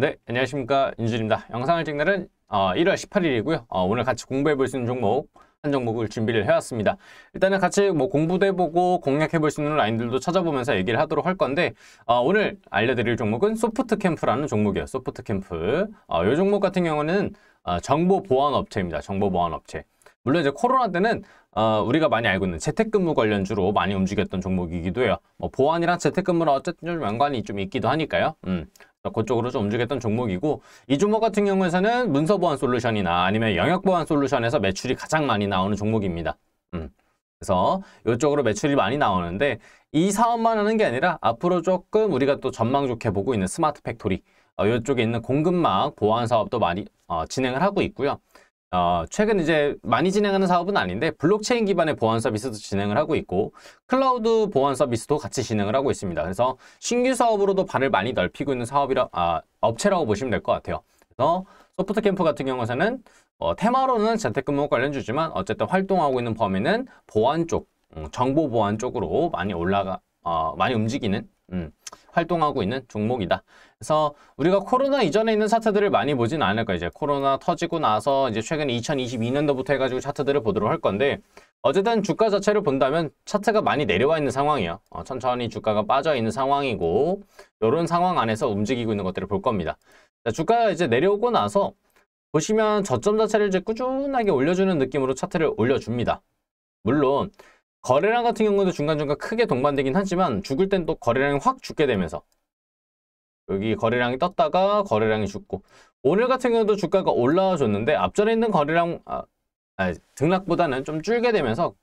네, 안녕하십니까. 윤준입니다. 영상을 찍날은 어, 1월 18일이고요. 어, 오늘 같이 공부해 볼 수 있는 종목, 한 종목을 준비를 해왔습니다. 일단은 같이 뭐 공부도 해보고 공략해 볼 수 있는 라인들도 찾아보면서 얘기를 하도록 할 건데 어, 오늘 알려드릴 종목은 소프트캠프라는 종목이에요. 소프트캠프. 어, 이 종목 같은 경우는 어, 정보보안업체입니다. 정보보안업체. 물론 이제 코로나 때는 어, 우리가 많이 알고 있는 재택근무 관련주로 많이 움직였던 종목이기도 해요. 뭐 보안이랑 재택근무랑 어쨌든 좀 연관이 좀 있기도 하니까요. 음. 그쪽으로 좀 움직였던 종목이고 이 종목 같은 경우에는 서 문서보안 솔루션이나 아니면 영역보안 솔루션에서 매출이 가장 많이 나오는 종목입니다. 음. 그래서 이쪽으로 매출이 많이 나오는데 이 사업만 하는 게 아니라 앞으로 조금 우리가 또 전망 좋게 보고 있는 스마트 팩토리 어, 이쪽에 있는 공급망 보안 사업도 많이 어, 진행을 하고 있고요. 어, 최근 이제 많이 진행하는 사업은 아닌데 블록체인 기반의 보안 서비스도 진행을 하고 있고 클라우드 보안 서비스도 같이 진행을 하고 있습니다. 그래서 신규 사업으로도 발을 많이 넓히고 있는 사업이라 아, 업체라고 보시면 될 것 같아요. 그래서 소프트 캠프 같은 경우에는 어, 테마로는 재택근무 관련 주지만 어쨌든 활동하고 있는 범위는 보안 쪽, 음, 정보 보안 쪽으로 많이 올라가 어, 많이 움직이는 음, 활동하고 있는 종목이다. 그래서 우리가 코로나 이전에 있는 차트들을 많이 보진 않을 거예요. 이제 코로나 터지고 나서 이제 최근 2022년도부터 해가지고 차트들을 보도록 할 건데 어쨌든 주가 자체를 본다면 차트가 많이 내려와 있는 상황이에요. 어, 천천히 주가가 빠져 있는 상황이고 이런 상황 안에서 움직이고 있는 것들을 볼 겁니다. 자, 주가가 이제 내려오고 나서 보시면 저점 자체를 이제 꾸준하게 올려주는 느낌으로 차트를 올려줍니다. 물론 거래량 같은 경우도 중간중간 크게 동반되긴 하지만 죽을 땐 또 거래량이 확 죽게 되면서 여기 거래량이 떴다가 거래량이 죽고 오늘 같은 경우도 주가가 올라와 줬는데 앞전에 있는 거래량 아, 아니, 등락보다는 좀 줄게 되면서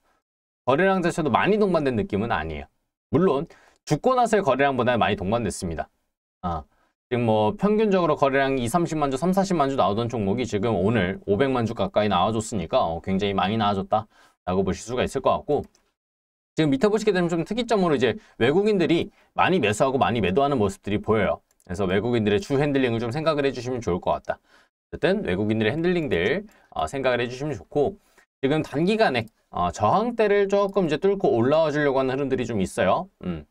거래량 자체도 많이 동반된 느낌은 아니에요. 물론 죽고 나서의 거래량보다 는 많이 동반됐습니다. 아, 지금 뭐 평균적으로 거래량 2, 30만 주, 3, 40만 주 나오던 종목이 지금 오늘 500만 주 가까이 나와줬으니까 어, 굉장히 많이 나와줬다라고 보실 수가 있을 것 같고 지금 밑에 보시게 되면 좀 특이점으로 이제 외국인들이 많이 매수하고 많이 매도하는 모습들이 보여요. 그래서 외국인들의 주 핸들링을 좀 생각을 해주시면 좋을 것 같다. 어쨌든 외국인들의 핸들링들 어, 생각을 해주시면 좋고 지금 단기간에 어, 저항대를 조금 이제 뚫고 올라와 주려고 하는 흐름들이 좀 있어요. 음.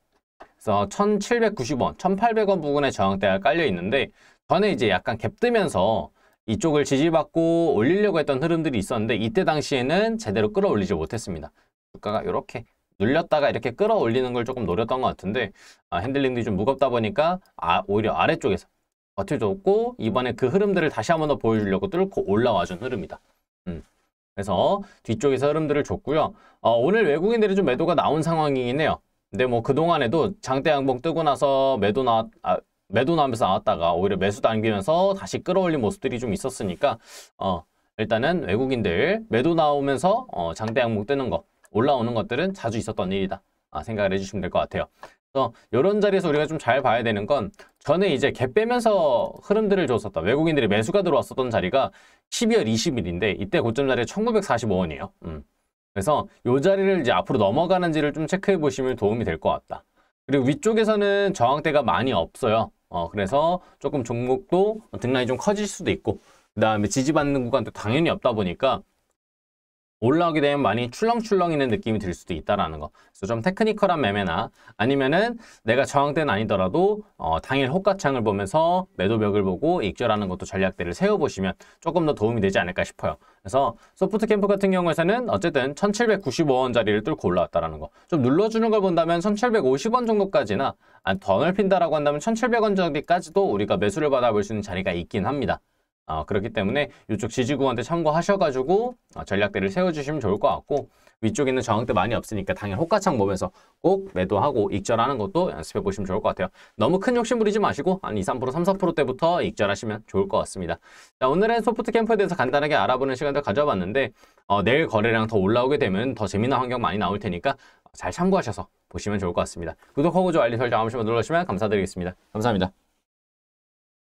그래서 1790원, 1800원 부근에 저항대가 깔려 있는데 전에 이제 약간 갭 뜨면서 이쪽을 지지받고 올리려고 했던 흐름들이 있었는데 이때 당시에는 제대로 끌어올리지 못했습니다. 주가가 이렇게 눌렸다가 이렇게 끌어올리는 걸 조금 노렸던 것 같은데 아, 핸들링도 좀 무겁다 보니까 아, 오히려 아래쪽에서 버텨줬고 이번에 그 흐름들을 다시 한번 더 보여주려고 뚫고 올라와준 흐름이다. 음. 그래서 뒤쪽에서 흐름들을 줬고요. 어, 오늘 외국인들이 좀 매도가 나온 상황이긴 해요. 근데 뭐 그동안에도 장대 양봉 뜨고 나서 매도 나왔 아, 매도 나면서 나왔다가 오히려 매수 당기면서 다시 끌어올린 모습들이 좀 있었으니까 어, 일단은 외국인들 매도 나오면서 어, 장대 양봉 뜨는 거 올라오는 것들은 자주 있었던 일이다 아, 생각을 해주시면 될 것 같아요. 그래서 이런 자리에서 우리가 좀 잘 봐야 되는 건 전에 이제 갭 빼면서 흐름들을 줬었다. 외국인들이 매수가 들어왔었던 자리가 12월 20일인데 이때 고점 자리 1945원이에요. 음. 그래서 이 자리를 이제 앞으로 넘어가는지를 좀 체크해 보시면 도움이 될 것 같다. 그리고 위쪽에서는 저항대가 많이 없어요. 어, 그래서 조금 종목도 등락이 좀 커질 수도 있고 그 다음에 지지받는 구간도 당연히 없다 보니까 올라오게 되면 많이 출렁출렁이는 느낌이 들 수도 있다라는 거. 그래서 좀 테크니컬한 매매나 아니면은 내가 저항대는 아니더라도 어, 당일 호가창을 보면서 매도벽을 보고 익절하는 것도 전략대를 세워보시면 조금 더 도움이 되지 않을까 싶어요. 그래서 소프트캠프 같은 경우에는 서 어쨌든 1795원짜리를 뚫고 올라왔다라는 거. 좀 눌러주는 걸 본다면 1750원 정도까지나 아, 더 넓힌다라고 한다면 1700원 정도까지도 우리가 매수를 받아볼 수 있는 자리가 있긴 합니다. 어, 그렇기 때문에 이쪽 지지구한테 참고하셔가지고 어, 전략대를 세워주시면 좋을 것 같고 위쪽에 있는 저항대 많이 없으니까 당연히 호가창 보면서 꼭 매도하고 익절하는 것도 연습해 보시면 좋을 것 같아요. 너무 큰 욕심 부리지 마시고 한 2, 3%, 3, 4때부터 익절하시면 좋을 것 같습니다. 자, 오늘은 소프트 캠프에 대해서 간단하게 알아보는 시간을 가져봤는데 어, 내일 거래량 더 올라오게 되면 더 재미난 환경 많이 나올 테니까 잘 참고하셔서 보시면 좋을 것 같습니다. 구독하고 좋아요, 알림 설정 아번시만 눌러주시면 감사드리겠습니다. 감사합니다.